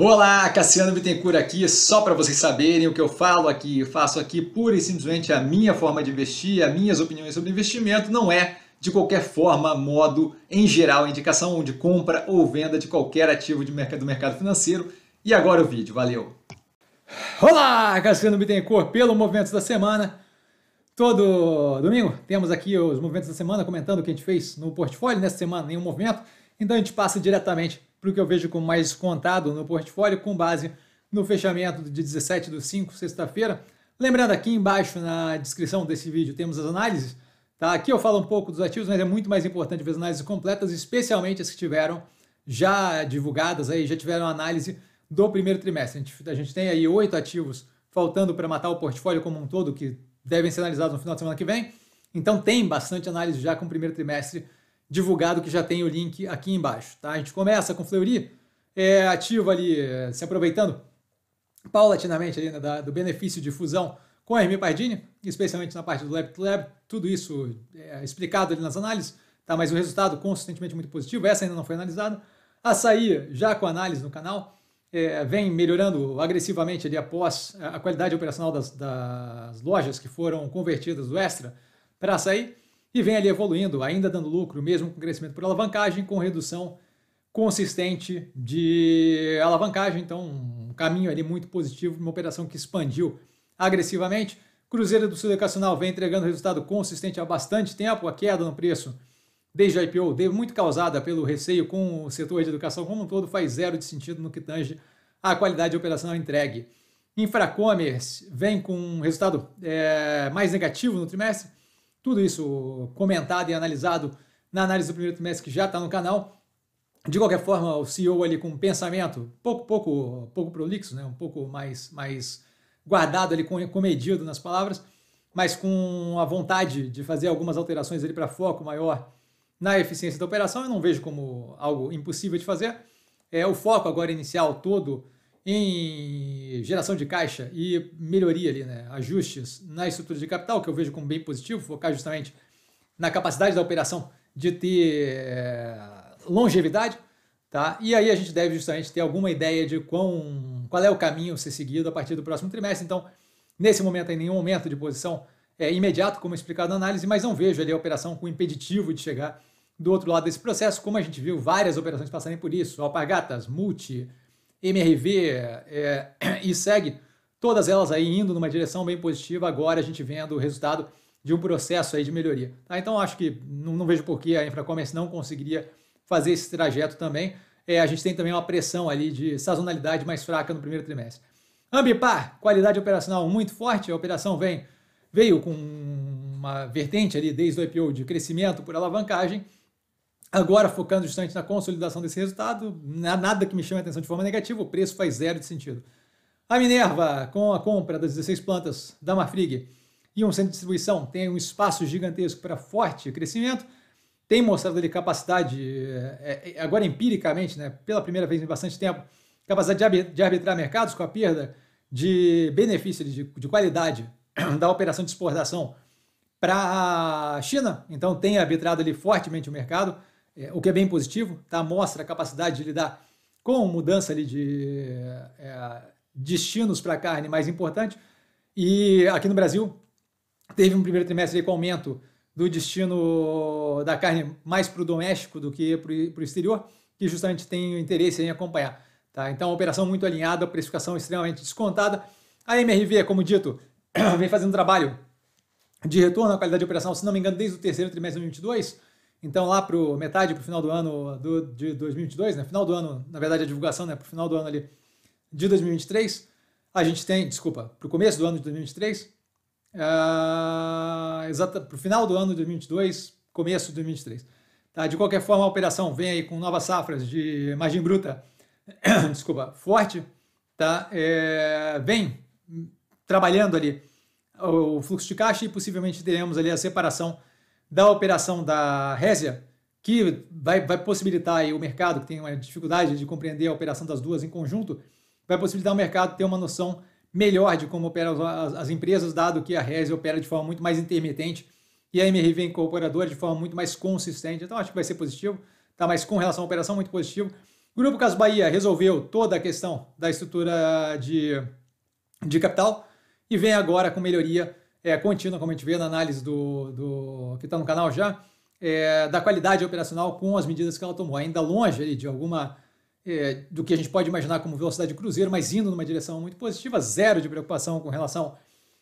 Olá, Cassiano Bittencourt aqui, só para vocês saberem o que eu falo aqui, eu faço aqui pura e simplesmente a minha forma de investir, as minhas opiniões sobre investimento, não é de qualquer forma, modo, em geral, indicação de compra ou venda de qualquer ativo de mercado, do mercado financeiro. E agora o vídeo, valeu! Olá, Cassiano Bittencourt, pelo movimento da Semana. Todo domingo temos aqui os movimentos da semana comentando o que a gente fez no portfólio nessa semana, nenhum movimento, então a gente passa diretamente para o que eu vejo como mais contado no portfólio, com base no fechamento de 17 do 5, sexta-feira. Lembrando, aqui embaixo na descrição desse vídeo temos as análises. Tá? Aqui eu falo um pouco dos ativos, mas é muito mais importante ver as análises completas, especialmente as que tiveram já divulgadas, aí, já tiveram análise do primeiro trimestre. A gente, a gente tem aí oito ativos faltando para matar o portfólio como um todo, que devem ser analisados no final de semana que vem. Então tem bastante análise já com o primeiro trimestre divulgado que já tem o link aqui embaixo. Tá? A gente começa com Fleury, é, ativo ali, é, se aproveitando paulatinamente ali, né, da, do benefício de fusão com a Hermi Pardini, especialmente na parte do Lab to Lab, tudo isso é explicado ali nas análises, tá? mas o resultado consistentemente muito positivo, essa ainda não foi analisada. Açaí, já com análise no canal, é, vem melhorando agressivamente ali após a qualidade operacional das, das lojas que foram convertidas do Extra para açaí e vem ali evoluindo, ainda dando lucro, mesmo com crescimento por alavancagem, com redução consistente de alavancagem. Então, um caminho ali muito positivo, uma operação que expandiu agressivamente. Cruzeiro do Sul Educacional vem entregando resultado consistente há bastante tempo. A queda no preço desde a IPO, muito causada pelo receio com o setor de educação como um todo, faz zero de sentido no que tange à qualidade operacional entregue. Infracommerce vem com um resultado é, mais negativo no trimestre, tudo isso comentado e analisado na análise do primeiro trimestre que já está no canal. De qualquer forma, o CEO ali com um pensamento pouco, pouco, pouco prolixo, né? um pouco mais, mais guardado ali, comedido nas palavras, mas com a vontade de fazer algumas alterações ali para foco maior na eficiência da operação, eu não vejo como algo impossível de fazer. É, o foco agora inicial todo em geração de caixa e melhoria ali, né? ajustes na estrutura de capital, que eu vejo como bem positivo, focar justamente na capacidade da operação de ter eh, longevidade, tá? E aí a gente deve justamente ter alguma ideia de quão, qual é o caminho a ser seguido a partir do próximo trimestre. Então, nesse momento, em nenhum momento de posição é, imediato, como explicado na análise, mas não vejo ali a operação com impeditivo de chegar do outro lado desse processo, como a gente viu várias operações passarem por isso, Alpargatas, Multi, MRV é, é, e segue, todas elas aí indo numa direção bem positiva, agora a gente vendo o resultado de um processo aí de melhoria. Tá? Então acho que não, não vejo por que a Infracommerce não conseguiria fazer esse trajeto também. É, a gente tem também uma pressão ali de sazonalidade mais fraca no primeiro trimestre. Ambipar, qualidade operacional muito forte, a operação vem, veio com uma vertente ali desde o IPO de crescimento por alavancagem, Agora, focando justamente na consolidação desse resultado, nada que me chame a atenção de forma negativa, o preço faz zero de sentido. A Minerva, com a compra das 16 plantas da Marfrig e um centro de distribuição, tem um espaço gigantesco para forte crescimento, tem mostrado ali capacidade, eh, eh, eh, agora empiricamente, né, pela primeira vez em bastante tempo, capacidade de arbitrar mercados com a perda de benefício de, de qualidade da operação de exportação para a China. Então tem arbitrado ali fortemente o mercado é, o que é bem positivo, tá? mostra a capacidade de lidar com mudança ali de é, é destinos para a carne mais importante. E aqui no Brasil teve um primeiro trimestre com aumento do destino da carne mais para o doméstico do que para o exterior, que justamente tem interesse em acompanhar. Tá? Então, operação muito alinhada, precificação extremamente descontada. A MRV, como dito, vem fazendo um trabalho de retorno à qualidade de operação, se não me engano, desde o terceiro trimestre de 2022. Então, lá para metade, para o final do ano do, de 2022, né? Final do ano, na verdade, a divulgação, né? Para o final do ano ali de 2023, a gente tem, desculpa, para o começo do ano de 2023, uh, ah, exata, para o final do ano de 2022, começo de 2023. Tá? De qualquer forma, a operação vem aí com novas safras de margem bruta, desculpa, forte, tá? É, vem trabalhando ali o fluxo de caixa e possivelmente teremos ali a separação da operação da Résia, que vai, vai possibilitar o mercado, que tem uma dificuldade de compreender a operação das duas em conjunto, vai possibilitar o mercado ter uma noção melhor de como operam as, as empresas, dado que a Résia opera de forma muito mais intermitente e a MRV incorporadora de forma muito mais consistente. Então acho que vai ser positivo, tá? mas com relação à operação, muito positivo. O Grupo Caso Bahia resolveu toda a questão da estrutura de, de capital e vem agora com melhoria é, contínua, como a gente vê na análise do, do que está no canal já, é, da qualidade operacional com as medidas que ela tomou. Ainda longe ali, de alguma é, do que a gente pode imaginar como velocidade de cruzeiro, mas indo numa direção muito positiva, zero de preocupação com relação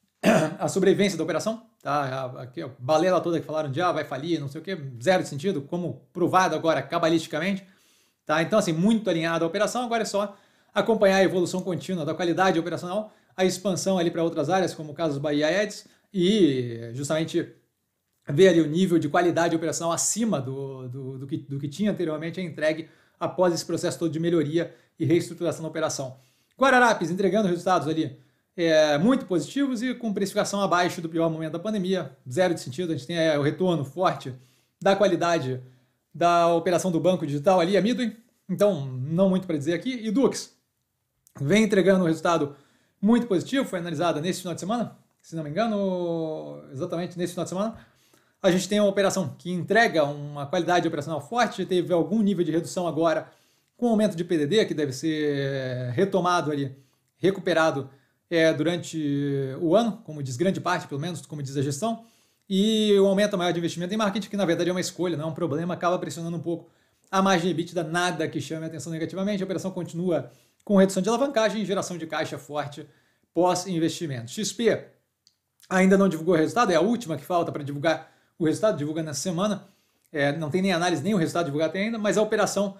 à sobrevivência da operação. Tá? A, a, a balela toda que falaram de ah, vai falir, não sei o que, zero de sentido, como provado agora cabalisticamente. Tá? Então, assim, muito alinhado à operação, agora é só acompanhar a evolução contínua da qualidade operacional a expansão ali para outras áreas, como o caso do Bahia Eds, e justamente ver ali o nível de qualidade operacional acima do, do, do, que, do que tinha anteriormente é entregue após esse processo todo de melhoria e reestruturação da operação. Guararapes entregando resultados ali é, muito positivos e com precificação abaixo do pior momento da pandemia, zero de sentido, a gente tem é, o retorno forte da qualidade da operação do banco digital ali, a Midway, então não muito para dizer aqui, e Dux vem entregando um resultado muito positivo, foi analisada nesse final de semana, se não me engano, exatamente nesse final de semana. A gente tem uma operação que entrega uma qualidade operacional forte, teve algum nível de redução agora com o aumento de PDD, que deve ser eh, retomado ali, recuperado é, durante o ano, como diz grande parte, pelo menos, como diz a gestão, e o aumento maior de investimento em marketing, que na verdade é uma escolha, não é um problema, acaba pressionando um pouco a margem de EBITDA, nada que chame a atenção negativamente, a operação continua com redução de alavancagem e geração de caixa forte pós-investimento. XP ainda não divulgou o resultado, é a última que falta para divulgar o resultado, divulga nessa semana. É, não tem nem análise, nem o resultado divulgado ainda, mas a operação,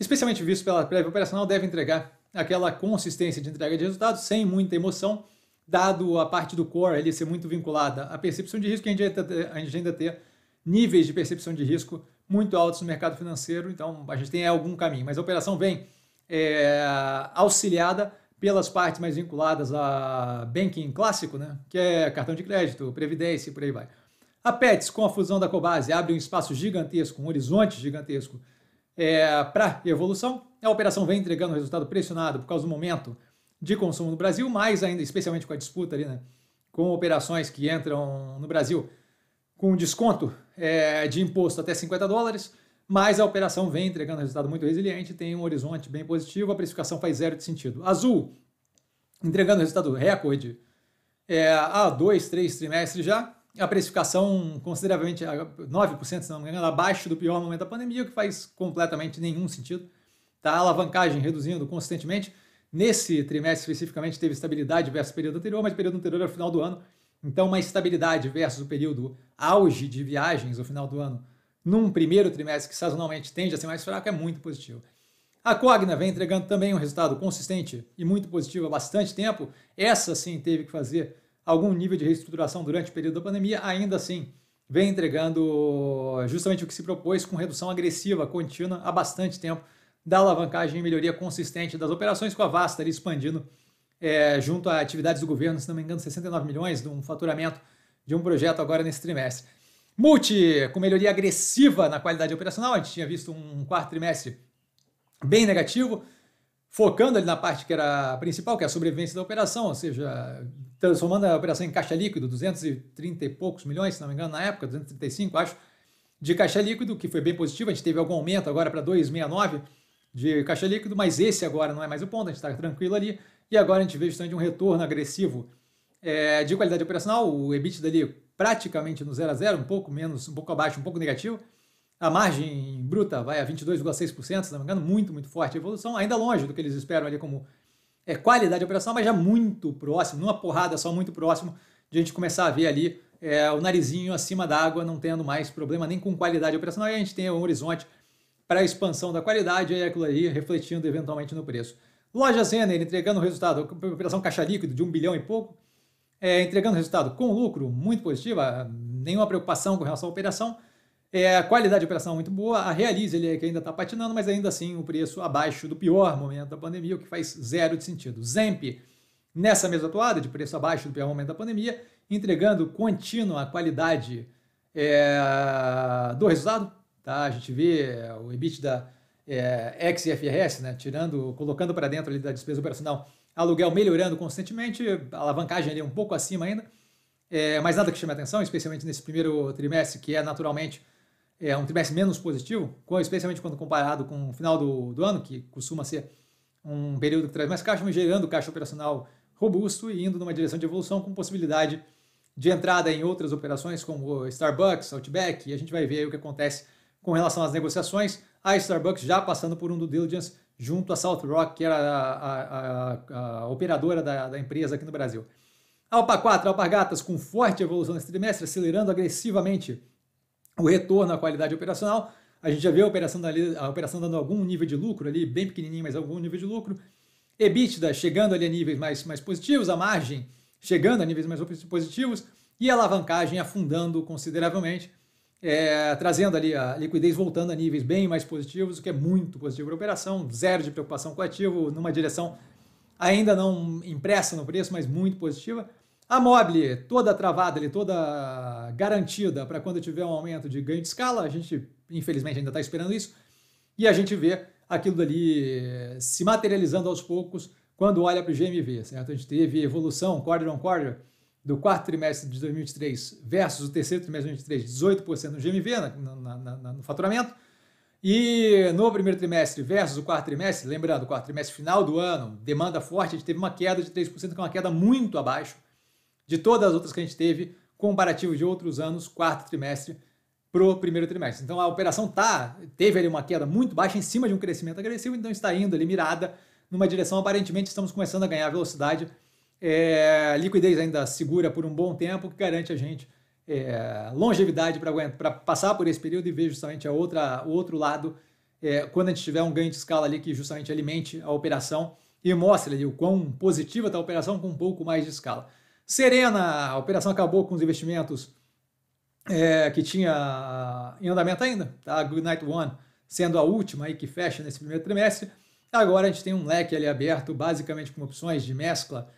especialmente visto pela prévia operacional, deve entregar aquela consistência de entrega de resultados sem muita emoção, dado a parte do core ali ser muito vinculada à percepção de risco, a a gente ainda ter níveis de percepção de risco muito altos no mercado financeiro, então a gente tem algum caminho, mas a operação vem é, auxiliada pelas partes mais vinculadas a banking clássico, né? que é cartão de crédito, previdência e por aí vai. A PETS, com a fusão da Cobase, abre um espaço gigantesco, um horizonte gigantesco é, para evolução. A operação vem entregando um resultado pressionado por causa do momento de consumo no Brasil, mais ainda, especialmente com a disputa ali, né? com operações que entram no Brasil com desconto é, de imposto até 50 dólares mas a operação vem entregando resultado muito resiliente, tem um horizonte bem positivo, a precificação faz zero de sentido. Azul, entregando resultado recorde é, há dois, três trimestres já, a precificação consideravelmente 9%, se não me engano, abaixo do pior momento da pandemia, o que faz completamente nenhum sentido. Tá? A alavancagem reduzindo consistentemente. Nesse trimestre especificamente teve estabilidade versus o período anterior, mas o período anterior era o final do ano. Então, uma estabilidade versus o período auge de viagens, o final do ano, num primeiro trimestre que sazonalmente tende a ser mais fraco, é muito positivo. A Cogna vem entregando também um resultado consistente e muito positivo há bastante tempo. Essa sim teve que fazer algum nível de reestruturação durante o período da pandemia, ainda assim vem entregando justamente o que se propôs com redução agressiva contínua há bastante tempo da alavancagem e melhoria consistente das operações com a Vasta ali expandindo é, junto a atividades do governo, se não me engano, 69 milhões de um faturamento de um projeto agora nesse trimestre. Multi, com melhoria agressiva na qualidade operacional, a gente tinha visto um quarto trimestre bem negativo, focando ali na parte que era principal, que é a sobrevivência da operação, ou seja, transformando a operação em caixa líquido, 230 e poucos milhões, se não me engano, na época, 235, acho, de caixa líquido, que foi bem positivo, a gente teve algum aumento agora para 269 de caixa líquido, mas esse agora não é mais o ponto, a gente está tranquilo ali, e agora a gente vê justamente um retorno agressivo é, de qualidade operacional, o EBITDA ali praticamente no 0 a 0, um pouco menos, um pouco abaixo, um pouco negativo. A margem bruta vai a 22,6%, se não me engano, muito, muito forte a evolução, ainda longe do que eles esperam ali como é, qualidade de operação, mas já muito próximo, numa porrada só muito próximo de a gente começar a ver ali é, o narizinho acima d'água, não tendo mais problema nem com qualidade operacional, e a gente tem um horizonte para a expansão da qualidade e é aquilo ali refletindo eventualmente no preço. Loja Zener entregando o resultado, operação caixa líquido de um bilhão e pouco, é, entregando resultado com lucro, muito positivo, ah, nenhuma preocupação com relação à operação. É, a qualidade de operação é muito boa, a Realize ele é que ainda está patinando, mas ainda assim o preço abaixo do pior momento da pandemia, o que faz zero de sentido. Zemp, nessa mesma atuada, de preço abaixo do pior momento da pandemia, entregando contínua a qualidade é, do resultado. Tá? A gente vê é, o EBITDA é, ex-IFRS, né? tirando, colocando para dentro ali da despesa operacional, aluguel melhorando constantemente, alavancagem ali um pouco acima ainda, é, mas nada que chame atenção, especialmente nesse primeiro trimestre, que é naturalmente é, um trimestre menos positivo, especialmente quando comparado com o final do, do ano, que costuma ser um período que traz mais caixa, mas gerando caixa operacional robusto e indo numa direção de evolução com possibilidade de entrada em outras operações como Starbucks, Outback, e a gente vai ver o que acontece com relação às negociações. A Starbucks já passando por um do diligence junto à South Rock, que era a, a, a operadora da, da, empresa aqui no Brasil. Alpa 4, Alpargatas, com forte evolução nesse trimestre, acelerando agressivamente o retorno à qualidade operacional. A gente já vê a operação, dali, a operação dando algum nível de lucro ali, bem pequenininho, mas algum nível de lucro. EBITDA chegando ali a níveis mais, mais positivos, a margem chegando a níveis mais positivos e a alavancagem afundando consideravelmente é, trazendo ali a liquidez voltando a níveis bem mais positivos, o que é muito positivo para a operação, zero de preocupação com o ativo, numa direção ainda não impressa no preço, mas muito positiva. A Mobile toda travada ali, toda garantida para quando tiver um aumento de ganho de escala, a gente infelizmente ainda está esperando isso, e a gente vê aquilo dali eh, se materializando aos poucos quando olha para o GMV, certo? A gente teve evolução quarter on quarter, do quarto trimestre de 2023 versus o terceiro trimestre de 2023, 18% no GMV, no, na, na, no faturamento. E no primeiro trimestre versus o quarto trimestre, lembrando, o quarto trimestre final do ano, demanda forte, a gente teve uma queda de 3%, que é uma queda muito abaixo de todas as outras que a gente teve, comparativo de outros anos, quarto trimestre para o primeiro trimestre. Então a operação tá, teve ali uma queda muito baixa em cima de um crescimento agressivo, então está indo ali mirada numa direção, aparentemente estamos começando a ganhar velocidade é, liquidez ainda segura por um bom tempo, que garante a gente é, longevidade para passar por esse período e ver justamente a outra, o outro lado, é, quando a gente tiver um ganho de escala ali que justamente alimente a operação e mostre ali o quão positiva está a operação com um pouco mais de escala. Serena, a operação acabou com os investimentos é, que tinha em andamento ainda, tá? a Goodnight One sendo a última aí que fecha nesse primeiro trimestre. Agora a gente tem um leque ali aberto, basicamente com opções de mescla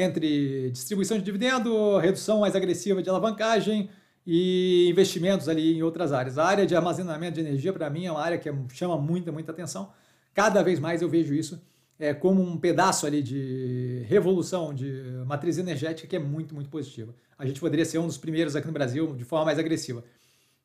entre distribuição de dividendo, redução mais agressiva de alavancagem e investimentos ali em outras áreas. A área de armazenamento de energia, para mim, é uma área que é, chama muita, muita atenção. Cada vez mais eu vejo isso é, como um pedaço ali de revolução de matriz energética que é muito, muito positiva. A gente poderia ser um dos primeiros aqui no Brasil de forma mais agressiva.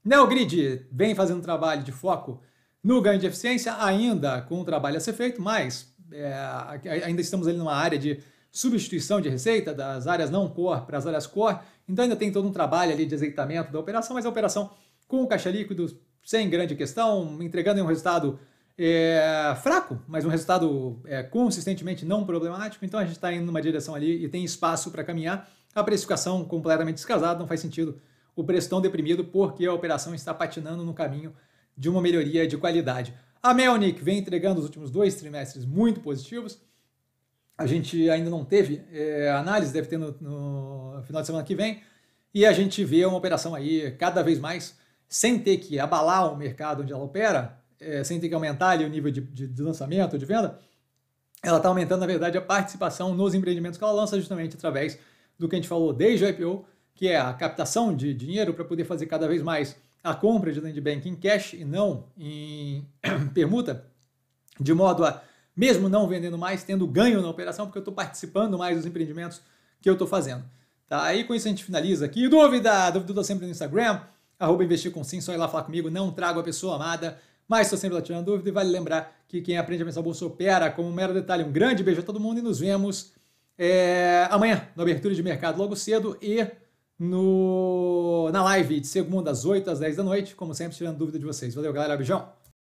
Neogrid vem fazendo trabalho de foco no ganho de eficiência, ainda com o trabalho a ser feito, mas é, ainda estamos ali numa área de substituição de receita das áreas não core para as áreas core. Então ainda tem todo um trabalho ali de azeitamento da operação, mas a operação com o caixa líquido sem grande questão, entregando um resultado é, fraco, mas um resultado é, consistentemente não problemático. Então a gente está indo numa direção ali e tem espaço para caminhar. A precificação completamente descasada, não faz sentido o preço tão deprimido porque a operação está patinando no caminho de uma melhoria de qualidade. A Melnik vem entregando os últimos dois trimestres muito positivos a gente ainda não teve é, análise, deve ter no, no, final de semana que vem, e a gente vê uma operação aí cada vez mais, sem ter que abalar o mercado onde ela opera, é, sem ter que aumentar ali o nível de, de, de lançamento, de venda, ela está aumentando, na verdade, a participação nos empreendimentos que ela lança justamente através do que a gente falou desde o IPO, que é a captação de dinheiro para poder fazer cada vez mais a compra de land bank em cash e não em permuta, de modo a mesmo não vendendo mais, tendo ganho na operação, porque eu estou participando mais dos empreendimentos que eu estou fazendo. Tá? Aí com isso a gente finaliza aqui. Dúvida! Dúvida eu sempre no Instagram, arroba investir com sim, só ir lá falar comigo, não trago a pessoa amada, mas estou sempre lá tirando dúvida e vale lembrar que quem aprende a pensar bolsa opera como um mero detalhe. Um grande beijo a todo mundo e nos vemos é, amanhã, na abertura de mercado logo cedo e no, na live de segunda às 8 às 10 da noite, como sempre, tirando dúvida de vocês. Valeu, galera. Beijão!